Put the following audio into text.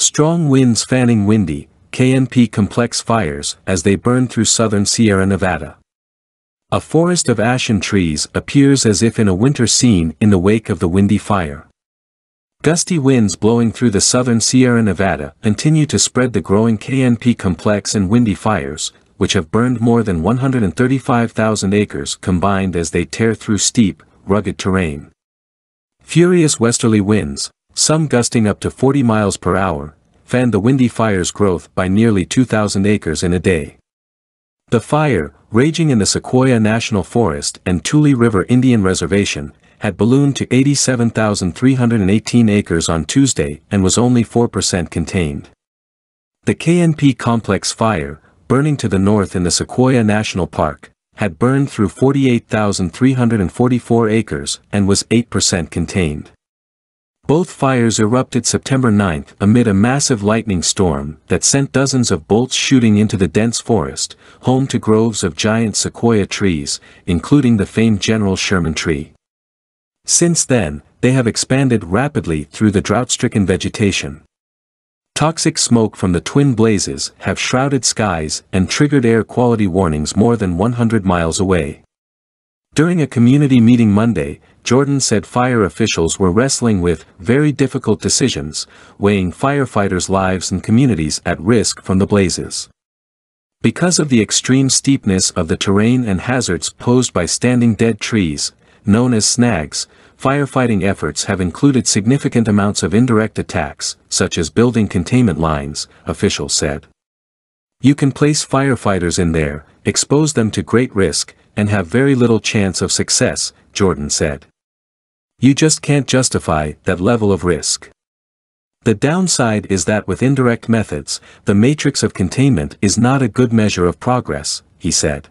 Strong winds fanning windy, KNP complex fires as they burn through southern Sierra Nevada. A forest of ashen trees appears as if in a winter scene in the wake of the windy fire. Gusty winds blowing through the southern Sierra Nevada continue to spread the growing KNP complex and windy fires, which have burned more than 135,000 acres combined as they tear through steep, rugged terrain. Furious westerly winds, some gusting up to 40 miles per hour, fanned the windy fire's growth by nearly 2,000 acres in a day. The fire, raging in the Sequoia National Forest and Tule River Indian Reservation, had ballooned to 87,318 acres on Tuesday and was only 4% contained. The KNP complex fire, burning to the north in the Sequoia National Park, had burned through 48,344 acres and was 8% contained. Both fires erupted September 9 amid a massive lightning storm that sent dozens of bolts shooting into the dense forest, home to groves of giant sequoia trees, including the famed General Sherman tree. Since then, they have expanded rapidly through the drought-stricken vegetation. Toxic smoke from the twin blazes have shrouded skies and triggered air quality warnings more than 100 miles away. During a community meeting Monday, Jordan said fire officials were wrestling with very difficult decisions, weighing firefighters' lives and communities at risk from the blazes. Because of the extreme steepness of the terrain and hazards posed by standing dead trees, known as snags, firefighting efforts have included significant amounts of indirect attacks, such as building containment lines, officials said. You can place firefighters in there, expose them to great risk, and have very little chance of success, Jordan said. You just can't justify that level of risk. The downside is that with indirect methods, the matrix of containment is not a good measure of progress, he said.